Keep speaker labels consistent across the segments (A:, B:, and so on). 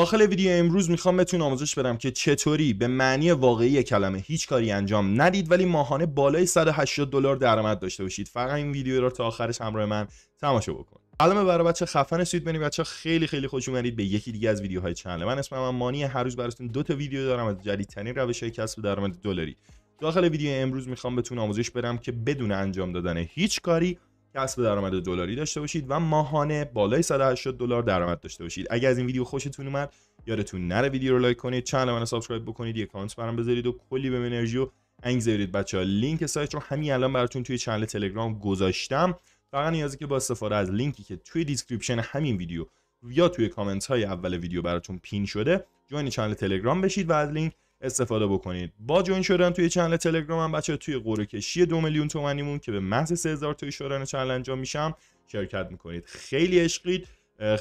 A: داخل ویدیو امروز میخوام بهتون آموزش بدم که چطوری به معنی واقعی کلمه هیچ کاری انجام ندید ولی ماهانه بالای 180 دلار درآمد داشته باشید فقط این ویدیو رو تا آخرش همراه من تماشا بکن سلام برای بچه خفن سویت بنی بچه خیلی خیلی خوش اومدید به یکی دیگه از ویدیوهای چنل من اسمم من مانی هر روز براتون دو تا ویدیو دارم از جدیدترین روشهای کسب درآمد دلاری داخل ویدیو امروز میخوام بهتون آموزش بدم که بدون انجام دادن هیچ کاری کسب درآمد دلاری داشته باشید و ماهانه بالای 180 دلار درآمد داشته باشید اگر از این ویدیو خوشتون اومد یادتون نره ویدیو رو لایک کنید چنل منو سابسکرایب بکنید یه کامنت برام بذارید و کلی به انرژی و انگیزه بدید بچه‌ها لینک سایت رو همین الان براتون توی چنل تلگرام گذاشتم فقط نیازی که با استفاده از لینکی که توی دیسکریپشن همین ویدیو یا توی کامنت های اول ویدیو براتون پین شده جوین چنل تلگرام بشید و از لینک استفاده بکنید با جوین شدن توی چنل تلگرام هم بچه توی قرعه کشی دو میلیون تومنیمون که به محض 3000 توی شدن چنل انجام میشم شرکت میکنید خیلی عشقید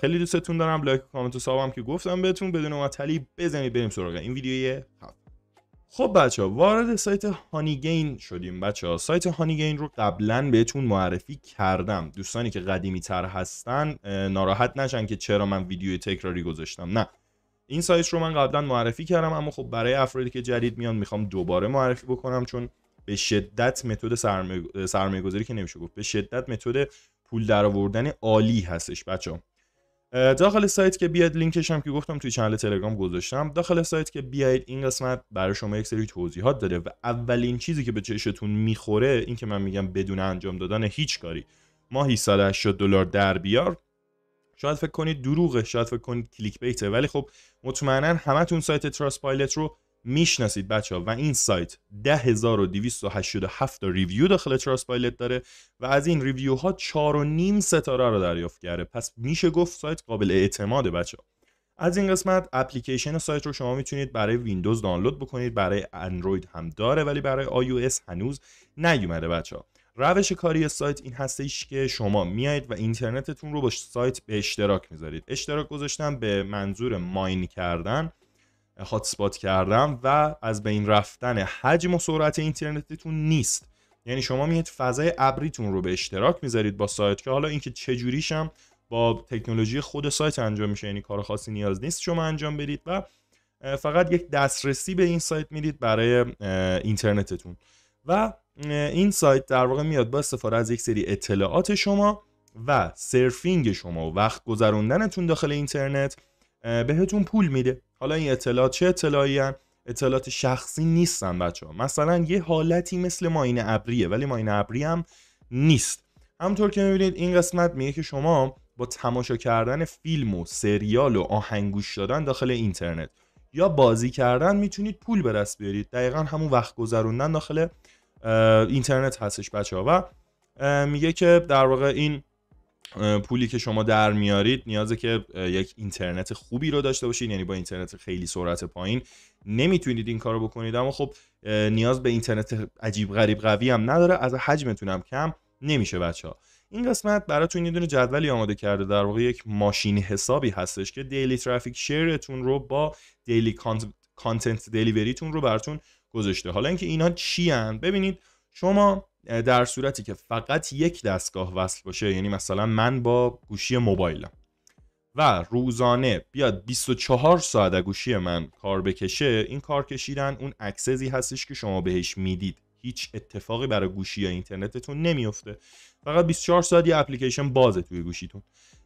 A: خیلی دوستتون دارم لایک کامنت و سابم که گفتم بهتون بدون معطلی بزنید بریم سراغ این ویدیوی هفت خب بچه ها وارد سایت هانیگین شدیم بچه ها سایت هانیگین رو قبلا بهتون معرفی کردم دوستانی که قدیمی تر هستن ناراحت نشن که چرا من ویدیو تکراری گذاشتم نه این سایت رو من قبلا معرفی کردم اما خب برای افرادی که جدید میان میخوام دوباره معرفی بکنم چون به شدت متد سرمایه گذاری که نمیشه گفت به شدت متد پول درآوردن عالی هستش بچه داخل سایت که بیاد لینکش هم که گفتم توی چنل تلگرام گذاشتم داخل سایت که بیاید این قسمت برای شما یک سری توضیحات داره و اولین چیزی که به چشتون میخوره این که من میگم بدون انجام دادن هیچ کاری ماهی 180 دلار در بیار شاید فکر کنید دروغه شاید فکر کنید کلیک بیته ولی خب مطمئنا همتون سایت تراست پایلت رو میشناسید بچه ها و این سایت 10287 تا ریویو داخل تراست پایلت داره و از این ریویو ها نیم ستاره رو دریافت کرده پس میشه گفت سایت قابل اعتماده بچه ها. از این قسمت اپلیکیشن سایت رو شما میتونید برای ویندوز دانلود بکنید برای اندروید هم داره ولی برای iOS هنوز نیومده بچه ها. روش کاری سایت این هستش که شما میایید و اینترنتتون رو با سایت به اشتراک میذارید اشتراک گذاشتن به منظور ماین کردن هاتسپات کردن و از بین رفتن حجم و سرعت اینترنتتون نیست یعنی شما میاد فضای ابریتون رو به اشتراک میذارید با سایت که حالا اینکه چجوریشم با تکنولوژی خود سایت انجام میشه یعنی کار خاصی نیاز نیست شما انجام بدید و فقط یک دسترسی به این سایت میدید برای اینترنتتون و این سایت در واقع میاد با استفاده از یک سری اطلاعات شما و سرفینگ شما و وقت گذروندنتون داخل اینترنت بهتون پول میده حالا این اطلاعات چه اطلاعی اطلاعات شخصی نیستن بچه ها مثلا یه حالتی مثل ماین ابریه ولی ماین ابری هم نیست همطور که میبینید این قسمت میگه که شما با تماشا کردن فیلم و سریال و آهنگوش دادن داخل اینترنت یا بازی کردن میتونید پول به دست بیارید دقیقا همون وقت گذروندن داخل اینترنت هستش بچه ها و میگه که در واقع این پولی که شما در میارید نیازه که یک اینترنت خوبی رو داشته باشید یعنی با اینترنت خیلی سرعت پایین نمیتونید این کارو بکنید اما خب نیاز به اینترنت عجیب غریب قوی هم نداره از حجمتونم کم نمیشه بچه ها این قسمت براتون یه دونه جدولی آماده کرده در واقع یک ماشین حسابی هستش که دیلی ترافیک شیرتون رو با دیلی کانتنت دلیوریتون رو براتون گذاشته حالا اینکه اینا چی هن؟ ببینید شما در صورتی که فقط یک دستگاه وصل باشه یعنی مثلا من با گوشی موبایلم و روزانه بیاد 24 ساعت گوشی من کار بکشه این کار کشیدن اون اکسزی هستش که شما بهش میدید هیچ اتفاقی برای گوشی یا اینترنتتون نمیفته فقط 24 ساعت یه اپلیکیشن بازه توی گوشیتون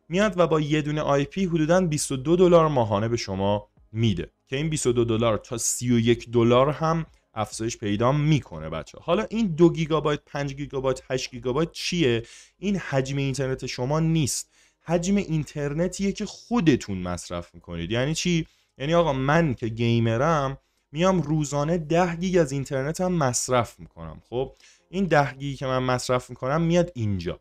A: میاد و با یه دونه آی پی حدودا 22 دلار ماهانه به شما میده که این 22 دلار تا 31 دلار هم افزایش پیدا میکنه بچه حالا این دو گیگابایت 5 گیگابایت 8 گیگابایت چیه این حجم اینترنت شما نیست حجم اینترنتیه که خودتون مصرف میکنید یعنی چی یعنی آقا من که گیمرم میام روزانه 10 گیگ از اینترنتم مصرف میکنم خب این 10 گیگی که من مصرف میکنم میاد اینجا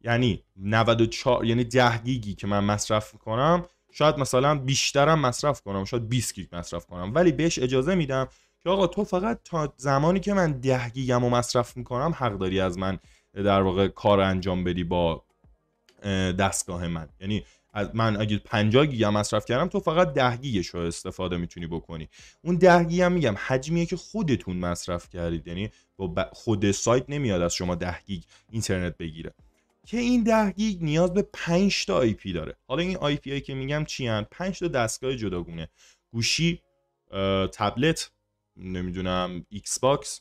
A: یعنی 94 یعنی 10 گیگی که من مصرف میکنم شاید مثلا بیشترم مصرف کنم شاید 20 گیگ مصرف کنم ولی بهش اجازه میدم که آقا تو فقط تا زمانی که من ده گیگم و مصرف میکنم حق داری از من در واقع کار انجام بدی با دستگاه من یعنی من اگه 50 گیگ مصرف کردم تو فقط 10 گیگش رو استفاده میتونی بکنی اون 10 گیگ میگم حجمیه که خودتون مصرف کردید یعنی با خود سایت نمیاد از شما 10 گیگ اینترنت بگیره که این 10 گیگ نیاز به 5 تا آی پی داره حالا این آی پی هایی که میگم چی هن 5 تا دستگاه جداگونه گوشی تبلت نمیدونم ایکس باکس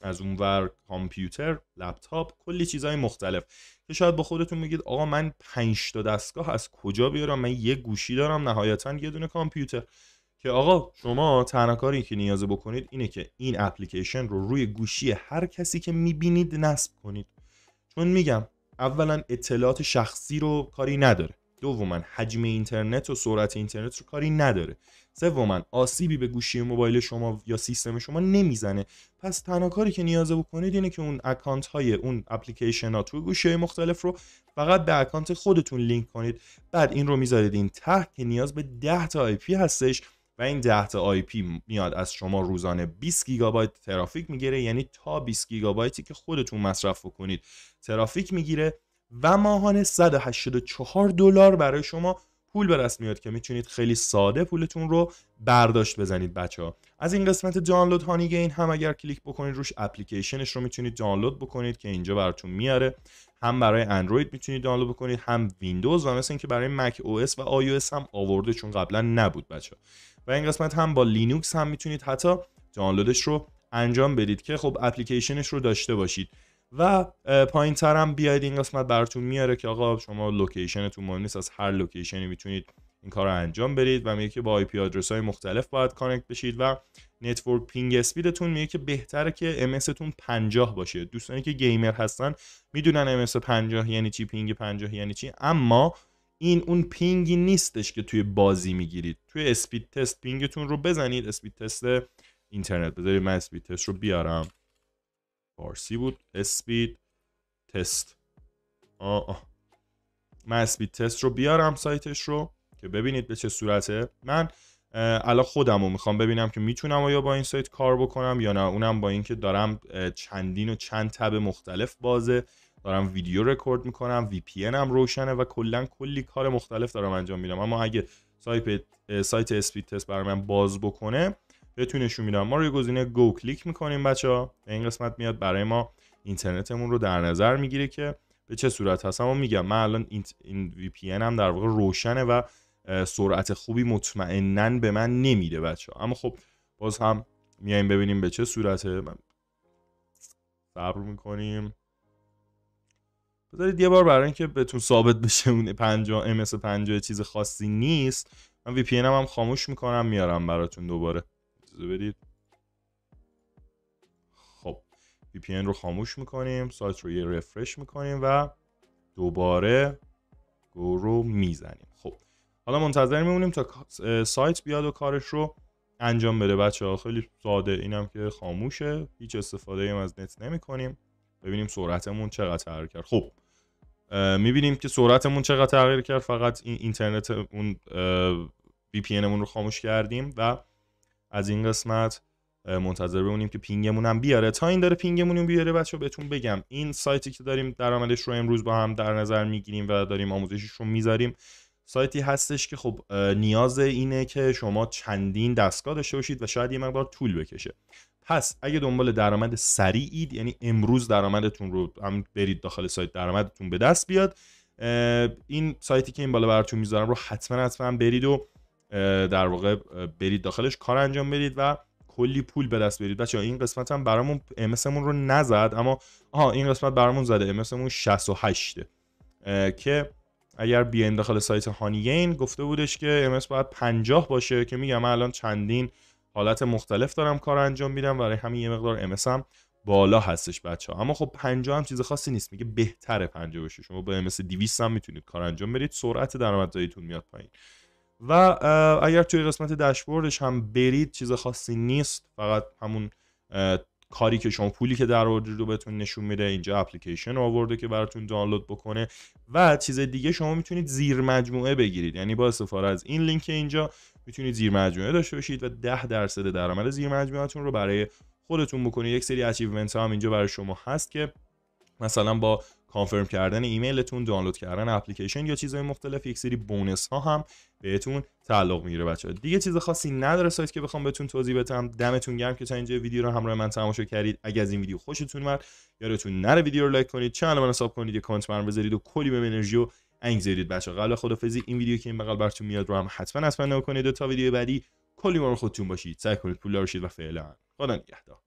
A: از اونور کامپیوتر لپتاپ کلی چیزهای مختلف که شاید با خودتون میگید آقا من 5 تا دستگاه از کجا بیارم من یه گوشی دارم نهایتا یه دونه کامپیوتر که آقا شما تنها کاری که نیاز بکنید اینه که این اپلیکیشن رو روی گوشی هر کسی که میبینید نصب کنید چون میگم اولا اطلاعات شخصی رو کاری نداره دوما حجم اینترنت و سرعت اینترنت رو کاری نداره سوما آسیبی به گوشی موبایل شما یا سیستم شما نمیزنه پس تنها کاری که نیازه بکنید اینه که اون اکانت های اون اپلیکیشن ها تو گوشی مختلف رو فقط به اکانت خودتون لینک کنید بعد این رو میذارید این ته که نیاز به 10 تا آی هستش و این 10 تا آی پی میاد از شما روزانه 20 گیگابایت ترافیک میگیره یعنی تا 20 گیگابایتی که خودتون مصرف کنید ترافیک میگیره و ماهانه 184 دلار برای شما پول به دست میاد که میتونید خیلی ساده پولتون رو برداشت بزنید بچه ها از این قسمت دانلود هانی گین هم اگر کلیک بکنید روش اپلیکیشنش رو میتونید دانلود بکنید که اینجا براتون میاره هم برای اندروید میتونید دانلود بکنید هم ویندوز و مثل اینکه برای مک او اس و آی او اس هم آورده چون قبلا نبود بچه ها. و این قسمت هم با لینوکس هم میتونید حتی دانلودش رو انجام بدید که خب اپلیکیشنش رو داشته باشید و پایین تر هم بیاید این قسمت براتون میاره که آقا شما لوکیشنتون مهم نیست از هر لوکیشنی میتونید این کار رو انجام بدید و میگه که با آی پی آدرس های مختلف باید کانکت بشید و نتورک پینگ اسپیدتون میگه که بهتره که ام تون 50 باشه دوستانی که گیمر هستن میدونن ام 50 یعنی چی پینگ 50 یعنی چی اما این اون پینگی نیستش که توی بازی میگیرید توی اسپید تست پینگتون رو بزنید اسپید تست اینترنت بذارید من اسپید تست رو بیارم فارسی بود اسپید تست آه, آه. من اسپید تست رو بیارم سایتش رو که ببینید به چه صورته من الان خودم رو میخوام ببینم که میتونم آیا با این سایت کار بکنم یا نه اونم با اینکه دارم چندین و چند تب مختلف بازه دارم ویدیو رکورد میکنم وی پی هم روشنه و کلا کلی کار مختلف دارم انجام میدم اما اگه سایت سایت اسپید تست برای من باز بکنه بهتون نشون میدم ما روی گزینه گو کلیک میکنیم بچه ها این قسمت میاد برای ما اینترنتمون رو در نظر میگیره که به چه صورت هست اما میگم من الان این وی پی هم در واقع روشنه و سرعت خوبی مطمئنا به من نمیده بچه ها اما خب باز هم میایم ببینیم به چه صورته صبر میکنیم بذارید یه بار برای اینکه بهتون ثابت بشه اون 50 ms 50 چیز خاصی نیست من وی پی هم, هم خاموش میکنم میارم براتون دوباره اجازه بدید خب VPN رو خاموش میکنیم سایت رو یه رفرش میکنیم و دوباره گو رو میزنیم خب حالا منتظر میمونیم تا سایت بیاد و کارش رو انجام بده بچه ها خیلی ساده اینم که خاموشه هیچ استفاده ایم از نت نمی کنیم ببینیم سرعتمون چقدر تغییر کرد خب میبینیم که سرعتمون چقدر تغییر کرد فقط این اینترنت اون وی پی رو خاموش کردیم و از این قسمت منتظر بمونیم که پینگمون هم بیاره تا این داره پینگمون بیاره بچه بهتون بگم این سایتی که داریم درآمدش رو امروز با هم در نظر میگیریم و داریم آموزشش رو میذاریم سایتی هستش که خب نیاز اینه که شما چندین دستگاه داشته باشید و شاید یه مقدار طول بکشه پس اگه دنبال درآمد سریعید یعنی امروز درآمدتون رو هم برید داخل سایت درآمدتون به دست بیاد این سایتی که این بالا براتون میذارم رو حتما حتما برید و در واقع برید داخلش کار انجام بدید و کلی پول به دست برید بچه این قسمت هم برامون امسمون رو نزد اما آها این قسمت برامون زده امسمون 68 که اگر بیاین داخل سایت هانیین گفته بودش که امس باید 50 باشه که میگم الان چندین حالت مختلف دارم کار انجام میدم برای همین یه مقدار امس هم بالا هستش بچه ها اما خب 50 هم چیز خاصی نیست میگه بهتره 50 باشه شما با امس 200 هم میتونید کار انجام برید سرعت درآمدزاییتون میاد پایین و اگر توی قسمت داشبوردش هم برید چیز خاصی نیست فقط همون کاری که شما پولی که در رو بهتون نشون میده اینجا اپلیکیشن آورده که براتون دانلود بکنه و چیز دیگه شما میتونید زیر مجموعه بگیرید یعنی با استفاده از این لینک اینجا میتونید زیر مجموعه داشته باشید و 10 درصد درآمد زیر مجموعهتون رو برای خودتون بکنید یک سری اچیومنت ها هم اینجا برای شما هست که مثلا با کانفرم کردن ایمیلتون دانلود کردن اپلیکیشن یا چیزهای مختلف یک سری بونس ها هم بهتون تعلق میگیره بچه دیگه چیز خاصی نداره سایت که بخوام بهتون توضیح بدم دمتون گرم که تا اینجا ویدیو رو همراه من تماشا کردید اگر از این ویدیو خوشتون اومد یادتون نره ویدیو رو لایک کنید چنل من حساب کنید یا کامنت برام بذارید و کلی به انرژی و انگیزید بچه قبل خدافظی این ویدیو که این بغل برتون میاد رو هم حتما حتما کنید و تا ویدیو بعدی کلی ما رو خودتون باشید سعی کنید و فعلا خدا نگهدار